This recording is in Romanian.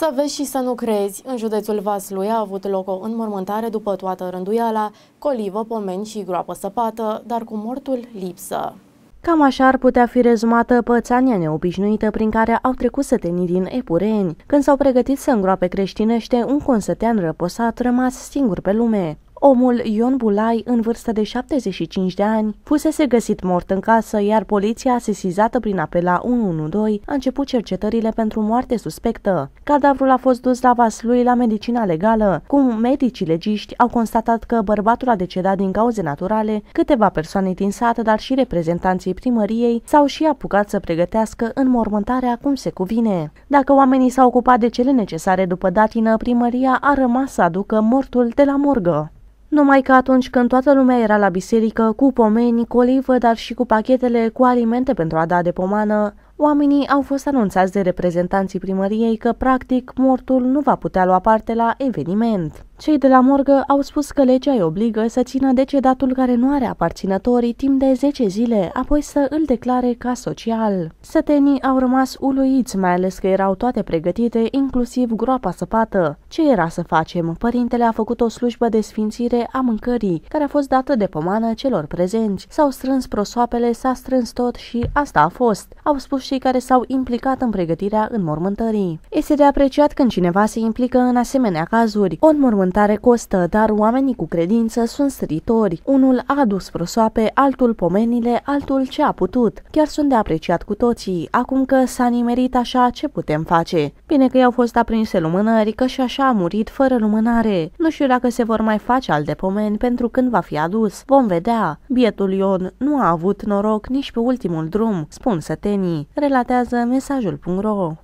Să vezi și să nu crezi. În județul Vaslui a avut loc o înmormântare după toată rânduiala, colivă, pomeni și groapă săpată, dar cu mortul lipsă. Cam așa ar putea fi rezumată pățania neobișnuită prin care au trecut sătenii din Epureeni, când s-au pregătit să îngroape creștinește un consătean răposat rămas singur pe lume. Omul Ion Bulai, în vârstă de 75 de ani, fusese găsit mort în casă, iar poliția, sesizată prin apel la 112, a început cercetările pentru moarte suspectă. Cadavrul a fost dus la lui la medicina legală, cum medicii legiști au constatat că bărbatul a decedat din cauze naturale, câteva persoane din sat, dar și reprezentanții primăriei s-au și apucat să pregătească înmormântarea cum se cuvine. Dacă oamenii s-au ocupat de cele necesare după datină, primăria a rămas să aducă mortul de la morgă. Numai că atunci când toată lumea era la biserică, cu pomeni, cu olivă, dar și cu pachetele cu alimente pentru a da de pomană, oamenii au fost anunțați de reprezentanții primăriei că, practic, mortul nu va putea lua parte la eveniment. Cei de la morgă au spus că legea îi obligă să țină decedatul care nu are aparținătorii timp de 10 zile, apoi să îl declare ca social. Sătenii au rămas uluiți, mai ales că erau toate pregătite, inclusiv groapa săpată. Ce era să facem? Părintele a făcut o slujbă de sfințire a mâncării, care a fost dată de pomană celor prezenți. S-au strâns prosoapele, s-a strâns tot și asta a fost, au spus cei care s-au implicat în pregătirea înmormântării. Este de apreciat când cineva se implică în asemenea cazuri. O înmormântare Binecuvântare costă, dar oamenii cu credință sunt stritori. Unul a adus prosoape, altul pomenile, altul ce a putut. Chiar sunt de apreciat cu toții. Acum că s-a nimerit așa, ce putem face? Bine că i-au fost aprinse lumânări, că și așa a murit fără lumânare. Nu știu dacă se vor mai face alte pomeni pentru când va fi adus. Vom vedea. Bietul Ion nu a avut noroc nici pe ultimul drum, spun sătenii. Relatează mesajul.ro